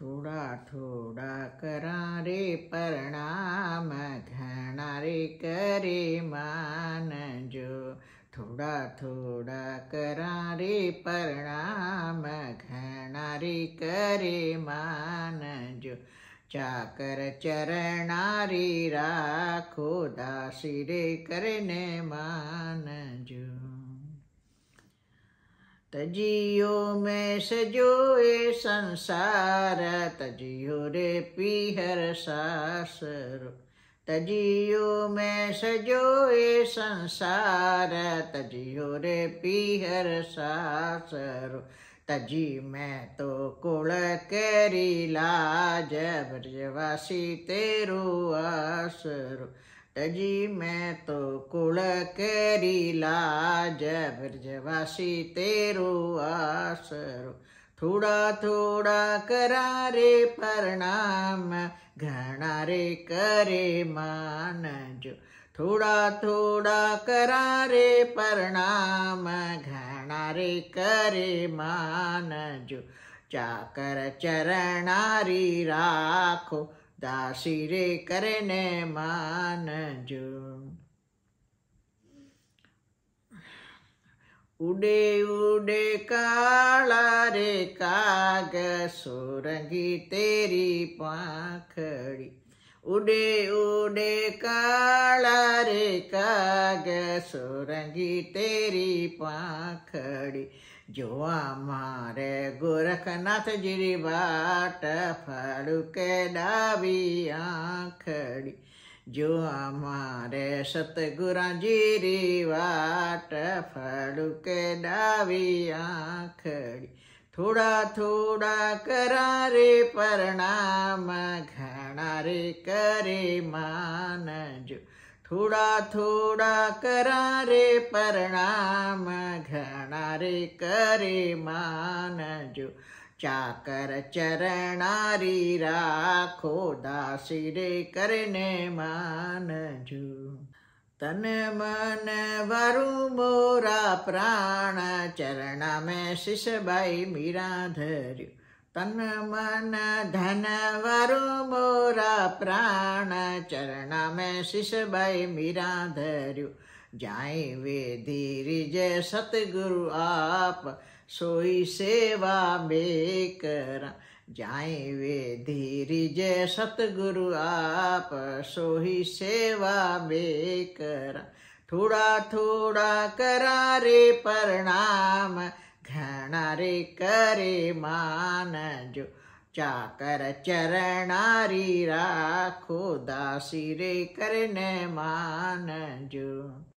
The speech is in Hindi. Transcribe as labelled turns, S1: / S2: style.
S1: थोड़ा थोड़ा करा रे प्रणाम घना रे करे मान जो थोड़ा थोड़ा करा रे प्रणाम घना रे करे मान जो चाकर चरणारी राखो दासी रे करने मान तजियो सजो ए संसार तजियो रे पीहर ससुरु तजियो मे सजो ए संसार तजियो रे पीहर तो कुल करी लाज ब्रजवासी तेरो आसरो जी मैं तो कुल करी जय ब्रजवासी तेरो आसरो थोड़ा थोड़ा करा रे प्रणाम घना रे करे मान जो थोड़ा थोड़ा रे प्रणाम घना रे करे मान जो चाकर चरणारी राखो દાસીરે કરે ને માનજો ઉડે ઉડે કાળા રે કાગ સોરંગી તેરી પાંખડી ઉડે ઉડે કાળા રે કાગ સોરંગી તેરી પાંખડી जो हमारे गोरखनाथ जिरी बाट फाड़ुके डाबी आखड़ी जो हमारे सतगुरा जीरी वाट फाड़ुके डाबी आखड़ी थोड़ा थोड़ा करा करारे परिणाम रे करे मान जो थोड़ा थोड़ा करा रे प्रणाम घना रे करे मान जो चाकर चरणारी राखो दासी रे करने मान जो तन मन वरु मोरा प्राण चरण में शिष भाई मीरा धर्यू तन मन धन वरु मोरा प्राण चरण में शिष भाई मीरा धरु जाए वे धीरे जय सतगुरु आप सोई सेवा बेकर करा जाए वे धीरे जय सतगुरु आप सोई सेवा बेकर थोड़ा थोड़ा करा रे प्रणाम शरणारे करे मान जो चाकर चरणारी राखो दासी रे करने मान जो